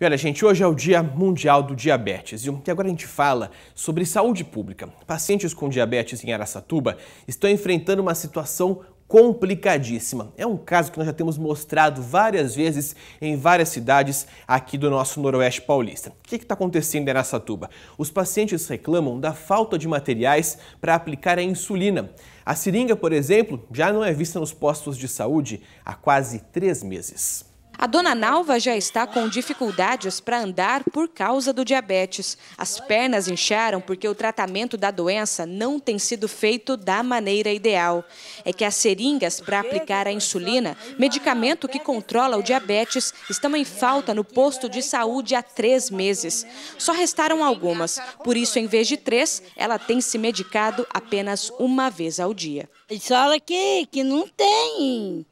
E olha, gente, hoje é o Dia Mundial do Diabetes e agora a gente fala sobre saúde pública. Pacientes com diabetes em Araçatuba estão enfrentando uma situação complicadíssima. É um caso que nós já temos mostrado várias vezes em várias cidades aqui do nosso Noroeste Paulista. O que está acontecendo em Araçatuba? Os pacientes reclamam da falta de materiais para aplicar a insulina. A seringa, por exemplo, já não é vista nos postos de saúde há quase três meses. A dona Nalva já está com dificuldades para andar por causa do diabetes. As pernas incharam porque o tratamento da doença não tem sido feito da maneira ideal. É que as seringas para aplicar a insulina, medicamento que controla o diabetes, estão em falta no posto de saúde há três meses. Só restaram algumas. Por isso, em vez de três, ela tem se medicado apenas uma vez ao dia. Eles falam que, que não tem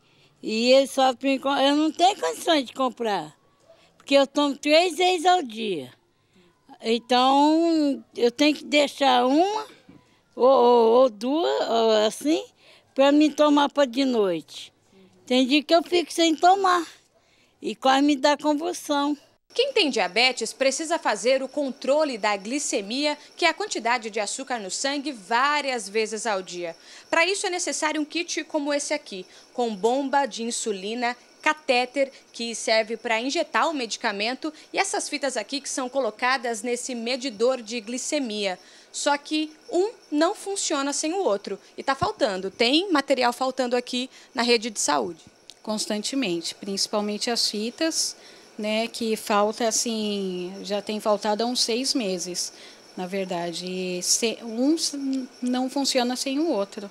e eles só eu não tenho condições de comprar, porque eu tomo três vezes ao dia. Então, eu tenho que deixar uma ou, ou, ou duas, ou assim, para me tomar para de noite. Tem dia que eu fico sem tomar e quase me dá convulsão. Quem tem diabetes precisa fazer o controle da glicemia, que é a quantidade de açúcar no sangue, várias vezes ao dia. Para isso é necessário um kit como esse aqui, com bomba de insulina catéter que serve para injetar o medicamento e essas fitas aqui que são colocadas nesse medidor de glicemia. Só que um não funciona sem o outro e está faltando, tem material faltando aqui na rede de saúde. Constantemente, principalmente as fitas, né, que falta assim, já tem faltado há uns seis meses, na verdade. E se, um não funciona sem o outro.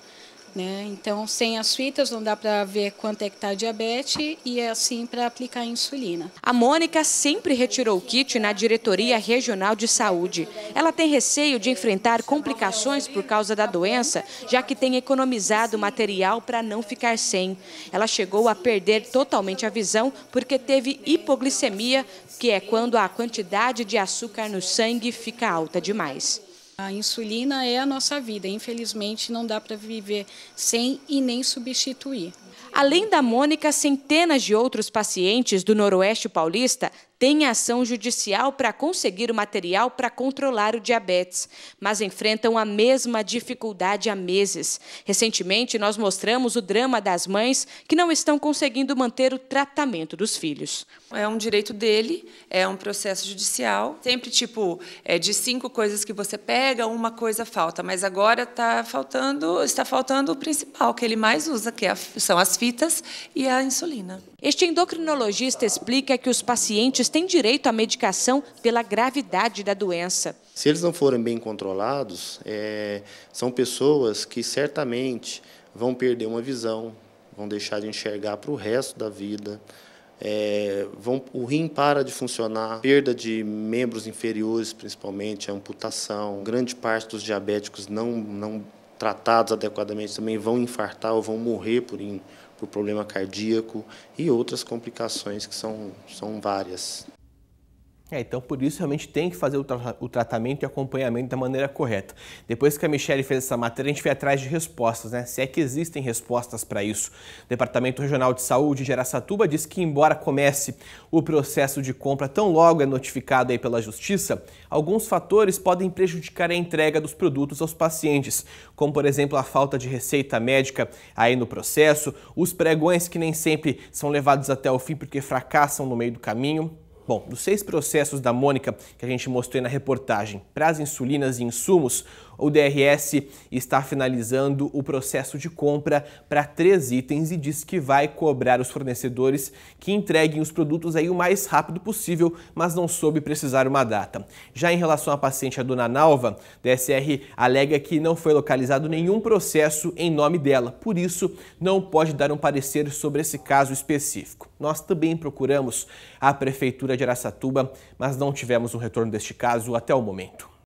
Né? Então, sem as fitas não dá para ver quanto é que está a diabetes e é assim para aplicar a insulina. A Mônica sempre retirou o kit na Diretoria Regional de Saúde. Ela tem receio de enfrentar complicações por causa da doença, já que tem economizado material para não ficar sem. Ela chegou a perder totalmente a visão porque teve hipoglicemia, que é quando a quantidade de açúcar no sangue fica alta demais. A insulina é a nossa vida, infelizmente não dá para viver sem e nem substituir. Além da Mônica, centenas de outros pacientes do Noroeste Paulista têm ação judicial para conseguir o material para controlar o diabetes, mas enfrentam a mesma dificuldade há meses. Recentemente, nós mostramos o drama das mães que não estão conseguindo manter o tratamento dos filhos. É um direito dele, é um processo judicial. Sempre, tipo, é de cinco coisas que você pega, uma coisa falta, mas agora tá faltando, está faltando o principal, que ele mais usa, que é são as fitas e a insulina. Este endocrinologista explica que os pacientes têm direito à medicação pela gravidade da doença. Se eles não forem bem controlados, é, são pessoas que certamente vão perder uma visão, vão deixar de enxergar para o resto da vida, é, vão, o rim para de funcionar, perda de membros inferiores, principalmente, amputação. Grande parte dos diabéticos não, não tratados adequadamente também vão infartar ou vão morrer por, in, por problema cardíaco e outras complicações que são, são várias. É, então por isso realmente tem que fazer o, tra o tratamento e acompanhamento da maneira correta. Depois que a Michelle fez essa matéria, a gente foi atrás de respostas, né? Se é que existem respostas para isso. O Departamento Regional de Saúde de Aracatuba diz que embora comece o processo de compra tão logo é notificado aí pela justiça, alguns fatores podem prejudicar a entrega dos produtos aos pacientes, como por exemplo a falta de receita médica aí no processo, os pregões que nem sempre são levados até o fim porque fracassam no meio do caminho, Bom, dos seis processos da Mônica que a gente mostrou na reportagem para as insulinas e insumos, o DRS está finalizando o processo de compra para três itens e diz que vai cobrar os fornecedores que entreguem os produtos aí o mais rápido possível, mas não soube precisar uma data. Já em relação à paciente, a dona Nalva, DSR alega que não foi localizado nenhum processo em nome dela, por isso não pode dar um parecer sobre esse caso específico. Nós também procuramos a Prefeitura de Araçatuba, mas não tivemos um retorno deste caso até o momento.